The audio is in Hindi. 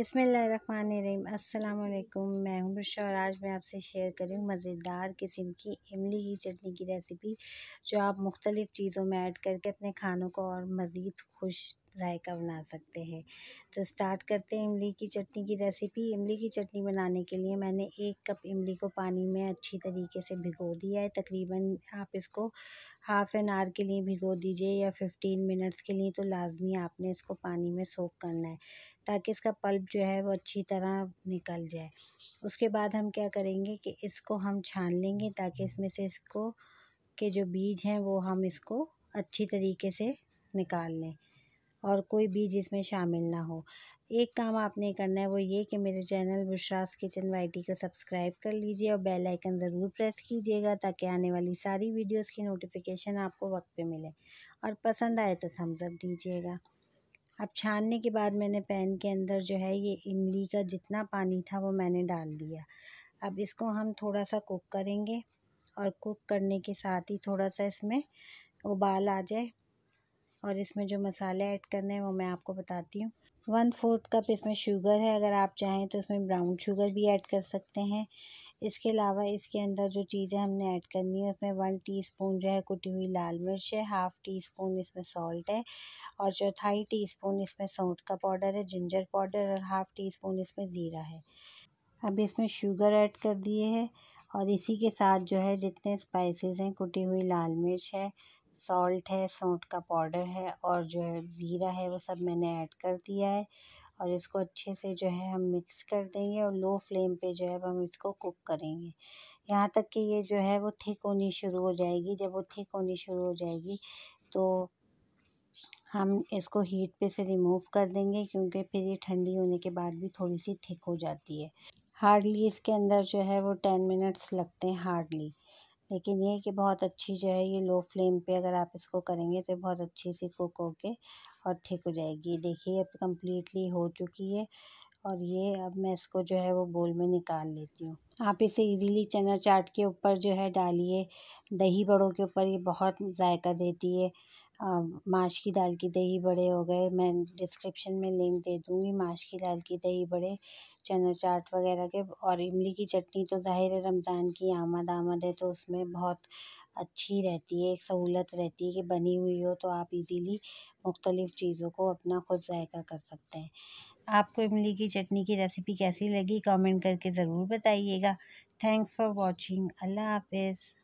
अस्सलाम अल्लाम मैं हूं बुशा और आज मैं आपसे शेयर करूँ मज़ेदार किस्म की इमली की चटनी की रेसिपी जो आप मुख्तलिफ़ चीज़ों में ऐड करके अपने खानों को और मज़ीद खुश जायका बना सकते हैं तो स्टार्ट करते हैं इमली की चटनी की रेसिपी इमली की चटनी बनाने के लिए मैंने एक कप इमली को पानी में अच्छी तरीके से भिगो दिया है तकरीबन आप इसको हाफ़ एन आवर के लिए भिगो दीजिए या फिफ्टीन मिनट्स के लिए तो लाजमी आपने इसको पानी में सोख करना है ताकि इसका पल्प जो है वो अच्छी तरह निकल जाए उसके बाद हम क्या करेंगे कि इसको हम छान लेंगे ताकि इसमें से इसको के जो बीज हैं वो हम इसको अच्छी तरीके से निकाल लें और कोई बीज इसमें शामिल ना हो एक काम आपने करना है वो ये कि मेरे चैनल बुशरास किचन वाईटी को सब्सक्राइब कर लीजिए और बेल आइकन ज़रूर प्रेस कीजिएगा ताकि आने वाली सारी वीडियोस की नोटिफिकेशन आपको वक्त पे मिले और पसंद आए तो थम्स अप दीजिएगा अब छानने के बाद मैंने पैन के अंदर जो है ये इमली का जितना पानी था वो मैंने डाल दिया अब इसको हम थोड़ा सा कुक करेंगे और कुक करने के साथ ही थोड़ा सा इसमें उबाल आ जाए और इसमें जो मसाले ऐड करने हैं वो मैं आपको बताती हूँ वन फोर्थ कप इसमें शुगर है अगर आप चाहें तो इसमें ब्राउन शुगर भी ऐड कर सकते हैं इसके अलावा इसके अंदर जो चीज़ें हमने ऐड करनी है उसमें वन टीस्पून जो है कुटी हुई लाल मिर्च है हाफ़ टी स्पून इसमें सॉल्ट है और चौथाई टी स्पून इसमें सौंठ का पाउडर है जिंजर पाउडर और हाफ़ टी स्पून इसमें ज़ीरा है अब इसमें शुगर ऐड कर दिए है और इसी के साथ जो है जितने स्पाइसेस हैं कुटी हुई लाल मिर्च है सॉल्ट है सौंठ का पाउडर है और जो है ज़ीरा है वो सब मैंने ऐड कर दिया है और इसको अच्छे से जो है हम मिक्स कर देंगे और लो फ्लेम पे जो है हम इसको कुक करेंगे यहाँ तक कि ये जो है वो थिक होनी शुरू हो जाएगी जब वो थिक होनी शुरू हो जाएगी तो हम इसको हीट पे से रिमूव कर देंगे क्योंकि फिर ये ठंडी होने के बाद भी थोड़ी सी थिक हो जाती है हार्डली इसके अंदर जो है वो टेन मिनट्स लगते हैं हार्डली लेकिन ये कि बहुत अच्छी जो है ये लो फ्लेम पे अगर आप इसको करेंगे तो बहुत अच्छी सी कुक होके और ठीक हो जाएगी देखिए अब कम्प्लीटली हो चुकी है और ये अब मैं इसको जो है वो बोल में निकाल लेती हूँ आप इसे इजीली चना चाट के ऊपर जो है डालिए दही बड़ों के ऊपर ये बहुत जायका देती है माश की दाल की दही बड़े हो गए मैं डिस्क्रिप्शन में लिंक दे दूँगी माश की दाल की दही बड़े चना चाट वगैरह के और इमली की चटनी तो ज़ाहिर है रमज़ान की आमद आमद है तो उसमें बहुत अच्छी रहती है एक सहूलत रहती है कि बनी हुई हो तो आप इजीली मुख्तलिफ़ चीज़ों को अपना खुद जायका कर सकते हैं आपको इमली की चटनी की रेसिपी कैसी लगी कमेंट करके ज़रूर बताइएगा थैंक्स फॉर वॉचिंग अल्लाह हाफिज़